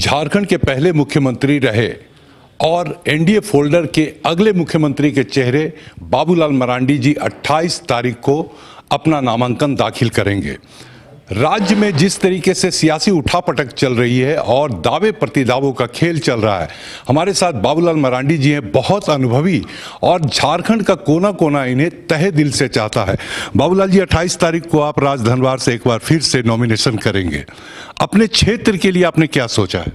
झारखंड के पहले मुख्यमंत्री रहे और एनडीए फोल्डर के अगले मुख्यमंत्री के चेहरे बाबूलाल मरांडी जी 28 तारीख को अपना नामांकन दाखिल करेंगे राज्य में जिस तरीके से सियासी उठापटक चल रही है और दावे प्रतिदावों का खेल चल रहा है हमारे साथ बाबूलाल मरांडी जी हैं बहुत अनुभवी और झारखंड का कोना कोना इन्हें तहे दिल से चाहता है बाबूलाल जी 28 तारीख को आप राजधनवार से एक बार फिर से नॉमिनेशन करेंगे अपने क्षेत्र के लिए आपने क्या सोचा है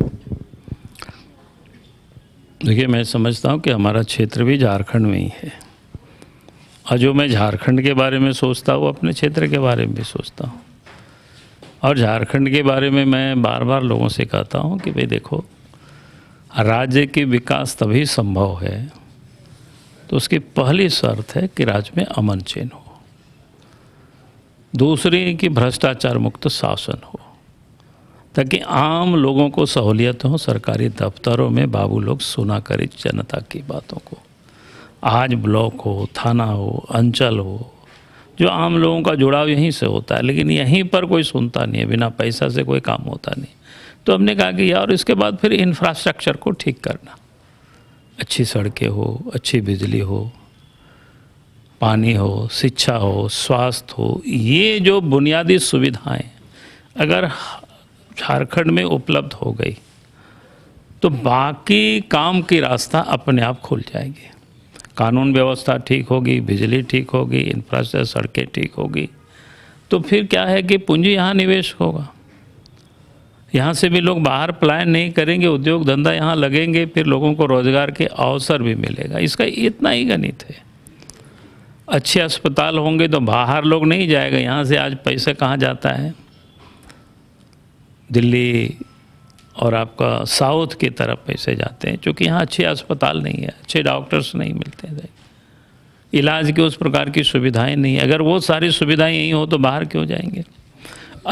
देखिए मैं समझता हूँ कि हमारा क्षेत्र भी झारखंड में ही है और जो मैं झारखंड के बारे में सोचता हूँ अपने क्षेत्र के बारे में भी सोचता हूँ और झारखंड के बारे में मैं बार बार लोगों से कहता हूँ कि भाई देखो राज्य के विकास तभी संभव है तो उसकी पहली शर्त है कि राज्य में अमन चैन हो दूसरी कि भ्रष्टाचार मुक्त शासन हो ताकि आम लोगों को सहूलियत हो सरकारी दफ्तरों में बाबू लोग सुना करें जनता की बातों को आज ब्लॉक हो थाना हो अंचल हो जो आम लोगों का जुड़ाव यहीं से होता है लेकिन यहीं पर कोई सुनता नहीं है बिना पैसा से कोई काम होता नहीं तो हमने कहा कि यार इसके बाद फिर इंफ्रास्ट्रक्चर को ठीक करना अच्छी सड़कें हो अच्छी बिजली हो पानी हो शिक्षा हो स्वास्थ्य हो ये जो बुनियादी सुविधाएं अगर झारखंड में उपलब्ध हो गई तो बाकी काम की रास्ता अपने आप खुल जाएगी कानून व्यवस्था ठीक होगी बिजली ठीक होगी इंफ्रास्ट्रक्चर सड़कें ठीक होगी तो फिर क्या है कि पूंजी यहाँ निवेश होगा यहाँ से भी लोग बाहर प्लान नहीं करेंगे उद्योग धंधा यहाँ लगेंगे फिर लोगों को रोजगार के अवसर भी मिलेगा इसका इतना ही गणित है अच्छे अस्पताल होंगे तो बाहर लोग नहीं जाएगा यहाँ से आज पैसा कहाँ जाता है दिल्ली और आपका साउथ की तरफ पैसे जाते हैं क्योंकि यहाँ अच्छे अस्पताल नहीं है अच्छे डॉक्टर्स नहीं मिलते हैं इलाज की उस प्रकार की सुविधाएं नहीं अगर वो सारी सुविधाएं यहीं हो तो बाहर क्यों जाएंगे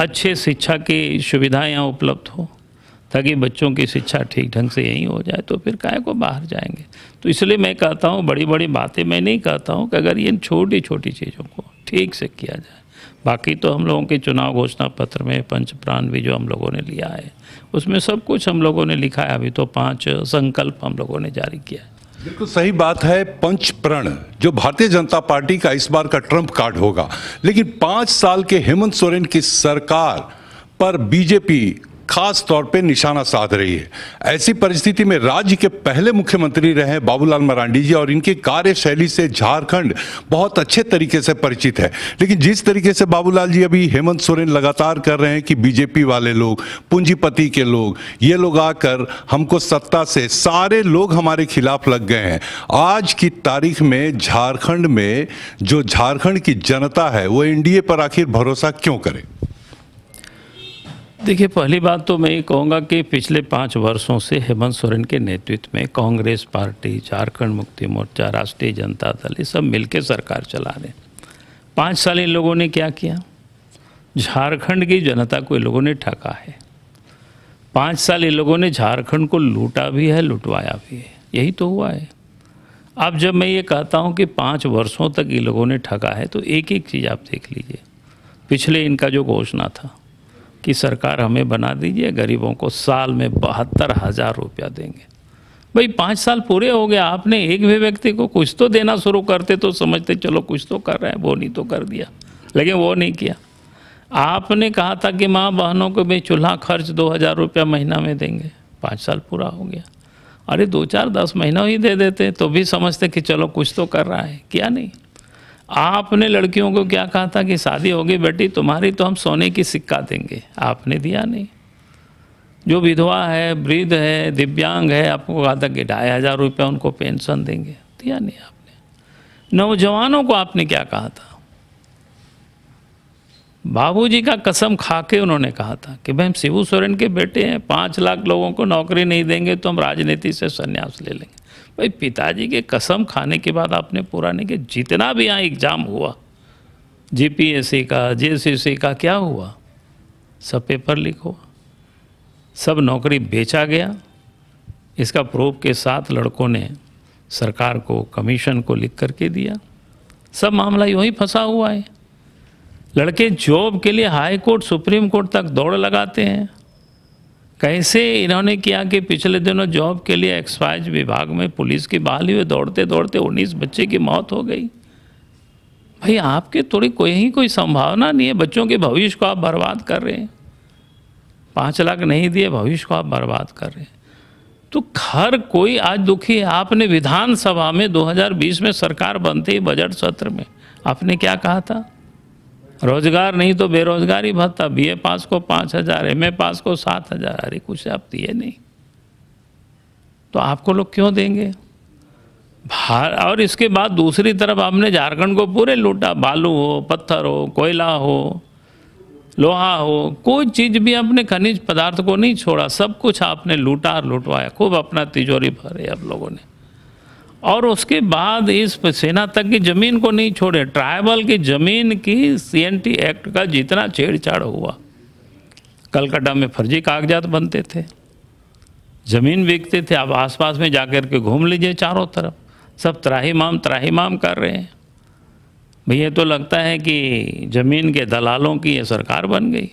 अच्छे शिक्षा की सुविधाएं यहाँ उपलब्ध हो ताकि बच्चों की शिक्षा ठीक ढंग से यहीं हो जाए तो फिर काय को बाहर जाएंगे तो इसलिए मैं कहता हूँ बड़ी बड़ी बातें मैं नहीं कहता हूँ कि अगर इन छोटी छोटी चीज़ों को ठीक से किया जाए बाकी तो हम लोगों के चुनाव घोषणा पत्र में पंच प्राण भी जो हम लोगों ने लिया है उसमें सब कुछ हम लोगों ने लिखा है अभी तो पांच संकल्प हम लोगों ने जारी किया है बिल्कुल सही बात है पंच प्रण जो भारतीय जनता पार्टी का इस बार का ट्रंप कार्ड होगा लेकिन पांच साल के हेमंत सोरेन की सरकार पर बीजेपी खास तौर पे निशाना साध रही है ऐसी परिस्थिति में राज्य के पहले मुख्यमंत्री रहे बाबूलाल मरांडी जी और इनकी कार्यशैली से झारखंड बहुत अच्छे तरीके से परिचित है लेकिन जिस तरीके से बाबूलाल जी अभी हेमंत सोरेन लगातार कर रहे हैं कि बीजेपी वाले लोग पूंजीपति के लोग ये लोग आकर हमको सत्ता से सारे लोग हमारे खिलाफ लग गए हैं आज की तारीख में झारखंड में जो झारखंड की जनता है वो एनडीए पर आखिर भरोसा क्यों करे देखिए पहली बात तो मैं ये कहूँगा कि पिछले पाँच वर्षों से हेमंत सोरेन के नेतृत्व में कांग्रेस पार्टी झारखंड मुक्ति मोर्चा राष्ट्रीय जनता दल ये सब मिलकर सरकार चला रहे पाँच साल इन लोगों ने क्या किया झारखंड की जनता को इन लोगों ने ठका है पाँच साल इन लोगों ने झारखंड को लूटा भी है लुटवाया भी है यही तो हुआ है अब जब मैं ये कहता हूँ कि पाँच वर्षों तक इन लोगों ने ठगा है तो एक एक चीज़ आप देख लीजिए पिछले इनका जो घोषणा था कि सरकार हमें बना दीजिए गरीबों को साल में बहत्तर हज़ार रुपया देंगे भाई पाँच साल पूरे हो गए आपने एक भी व्यक्ति को कुछ तो देना शुरू करते तो समझते चलो कुछ तो कर रहे हैं वो नहीं तो कर दिया लेकिन वो नहीं किया आपने कहा था कि माँ बहनों को भाई चूल्हा खर्च दो हज़ार रुपया महीना में देंगे पाँच साल पूरा हो गया अरे दो चार दस महीना ही दे देते तो भी समझते कि चलो कुछ तो कर रहा है क्या नहीं आपने लड़कियों को क्या कहा था कि शादी होगी बेटी तुम्हारी तो हम सोने की सिक्का देंगे आपने दिया नहीं जो विधवा है वृद्ध है दिव्यांग है आपको कहा था कि ढाई हज़ार रुपये उनको पेंशन देंगे दिया नहीं आपने नौजवानों को आपने क्या कहा था बाबूजी का कसम खा के उन्होंने कहा था कि भाई हम शिबू सोरेन के बेटे हैं पाँच लाख लोगों को नौकरी नहीं देंगे तो हम राजनीति से संन्यास ले लेंगे भाई पिताजी के कसम खाने के बाद आपने पूरा नहीं कि जितना भी यहाँ एग्ज़ाम हुआ जीपीएससी का जे का क्या हुआ सब पेपर लीक हुआ सब नौकरी बेचा गया इसका प्रूफ के साथ लड़कों ने सरकार को कमीशन को लिख करके दिया सब मामला यूँ ही फंसा हुआ है लड़के जॉब के लिए हाई कोर्ट सुप्रीम कोर्ट तक दौड़ लगाते हैं कैसे इन्होंने किया कि पिछले दिनों जॉब के लिए एक्साइज विभाग में पुलिस की बहाली हुई दौड़ते दौड़ते उन्नीस बच्चे की मौत हो गई भाई आपके थोड़ी कोई ही कोई संभावना नहीं है बच्चों के भविष्य को आप बर्बाद कर रहे हैं पाँच लाख नहीं दिए भविष्य को आप बर्बाद कर रहे हैं तो हर कोई आज दुखी है आपने विधानसभा में 2020 में सरकार बनते ही बजट सत्र में आपने क्या कहा था रोजगार नहीं तो बेरोजगारी भत्ता बीए पास को पाँच हज़ार एम पास को सात हज़ार अरे कुछ आप दिए तो नहीं तो आपको लोग क्यों देंगे भार और इसके बाद दूसरी तरफ आपने झारखंड को पूरे लूटा बालू हो पत्थर हो कोयला हो लोहा हो कोई चीज़ भी आपने खनिज पदार्थ को नहीं छोड़ा सब कुछ आपने लूटा और लुटवाया खूब अपना तिजोरी भरे आप लोगों ने और उसके बाद इस सेना तक की ज़मीन को नहीं छोड़े ट्राइबल की ज़मीन की सीएनटी एक्ट का जितना छेड़छाड़ हुआ कलकत्ता में फर्जी कागजात बनते थे ज़मीन बिकते थे आप आसपास में जा कर के घूम लीजिए चारों तरफ सब त्राही माम त्राही माम कर रहे हैं भैया तो लगता है कि ज़मीन के दलालों की ये सरकार बन गई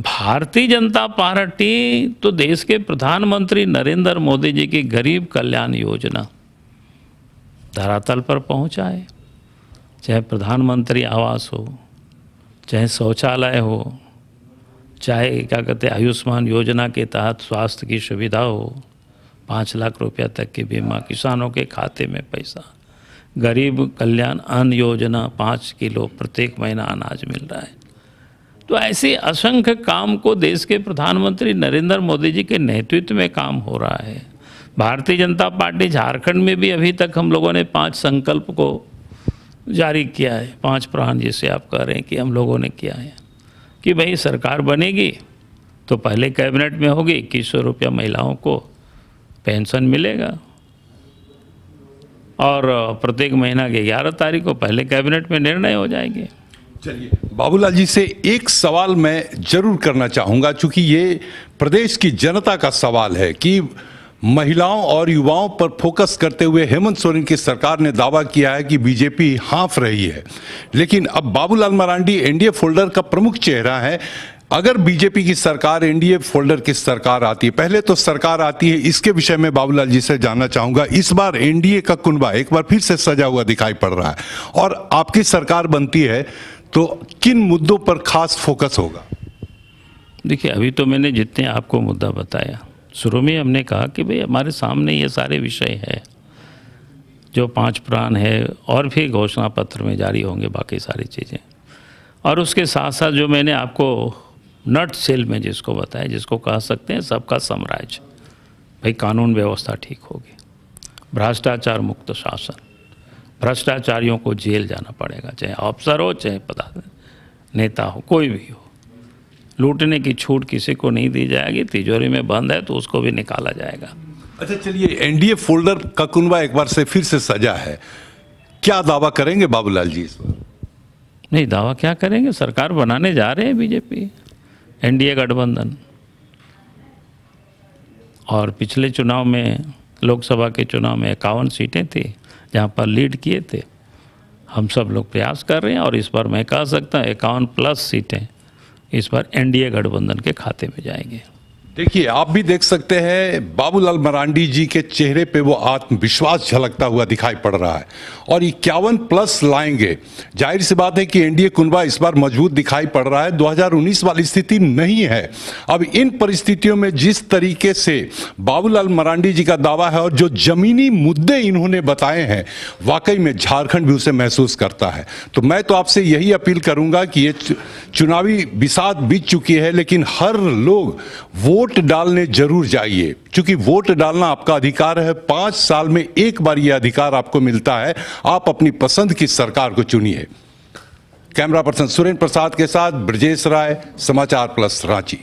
भारतीय जनता पार्टी तो देश के प्रधानमंत्री नरेंद्र मोदी जी की गरीब कल्याण योजना धरातल पर पहुंचाए चाहे प्रधानमंत्री आवास हो चाहे शौचालय हो चाहे क्या कहते आयुष्मान योजना के तहत स्वास्थ्य की सुविधा हो पाँच लाख रुपया तक की बीमा किसानों के खाते में पैसा गरीब कल्याण अन्न योजना पाँच किलो प्रत्येक महीना अनाज मिल रहा है तो ऐसे असंख्य काम को देश के प्रधानमंत्री नरेंद्र मोदी जी के नेतृत्व में काम हो रहा है भारतीय जनता पार्टी झारखंड में भी अभी तक हम लोगों ने पांच संकल्प को जारी किया है पांच प्राण जिसे आप कह रहे हैं कि हम लोगों ने किया है कि भाई सरकार बनेगी तो पहले कैबिनेट में होगी इक्कीस सौ रुपया महिलाओं को पेंशन मिलेगा और प्रत्येक महीना के ग्यारह तारीख को पहले कैबिनेट में निर्णय हो जाएंगे चलिए बाबूलाल जी से एक सवाल मैं जरूर करना चाहूंगा चूंकि ये प्रदेश की जनता का सवाल है कि महिलाओं और युवाओं पर फोकस करते हुए हेमंत सोरेन की सरकार ने दावा किया है कि बीजेपी हाफ रही है लेकिन अब बाबूलाल मरांडी एनडीए फोल्डर का प्रमुख चेहरा है अगर बीजेपी की सरकार एनडीए फोल्डर की सरकार आती है पहले तो सरकार आती है इसके विषय में बाबूलाल जी से जानना चाहूंगा इस बार एनडीए का कुनबा एक बार फिर से सजा हुआ दिखाई पड़ रहा है और आपकी सरकार बनती है तो किन मुद्दों पर खास फोकस होगा देखिए अभी तो मैंने जितने आपको मुद्दा बताया शुरू में हमने कहा कि भाई हमारे सामने ये सारे विषय हैं जो पांच प्राण है और भी घोषणा पत्र में जारी होंगे बाकी सारी चीज़ें और उसके साथ साथ जो मैंने आपको नट सेल में जिसको बताया जिसको कह सकते हैं सबका साम्राज्य भाई कानून व्यवस्था ठीक होगी भ्रष्टाचार मुक्त शासन भ्रष्टाचारियों को जेल जाना पड़ेगा चाहे अफसर हो चाहे पता नेता हो कोई भी हो लूटने की छूट किसी को नहीं दी जाएगी तिजोरी में बंद है तो उसको भी निकाला जाएगा अच्छा चलिए एनडीए फोल्डर का कुनबा एक बार से फिर से सजा है क्या दावा करेंगे बाबूलाल जी इस बार नहीं दावा क्या करेंगे सरकार बनाने जा रहे हैं बीजेपी एनडीए गठबंधन और पिछले चुनाव में लोकसभा के चुनाव में इक्यावन सीटें थी जहाँ पर लीड किए थे हम सब लोग प्रयास कर रहे हैं और इस बार मैं कह सकता हूँ इक्यावन प्लस सीटें इस बार एनडीए गठबंधन के खाते में जाएंगे देखिए आप भी देख सकते हैं बाबूलाल मरांडी जी के चेहरे पे वो आत्मविश्वास झलकता हुआ दिखाई पड़ रहा है और इक्यावन प्लस लाएंगे जाहिर सी बात है कि एनडीए कुनबा इस बार मजबूत दिखाई पड़ रहा है 2019 वाली स्थिति नहीं है अब इन परिस्थितियों में जिस तरीके से बाबूलाल मरांडी जी का दावा है और जो जमीनी मुद्दे इन्होंने बताए हैं वाकई में झारखंड भी उसे महसूस करता है तो मैं तो आपसे यही अपील करूंगा कि ये चुनावी बिसात बीत चुकी है लेकिन हर लोग वोट डालने जरूर जाइए क्योंकि वोट डालना आपका अधिकार है पांच साल में एक बार यह अधिकार आपको मिलता है आप अपनी पसंद की सरकार को चुनिए कैमरा पर्सन सुरेंद्र प्रसाद के साथ ब्रजेश राय समाचार प्लस रांची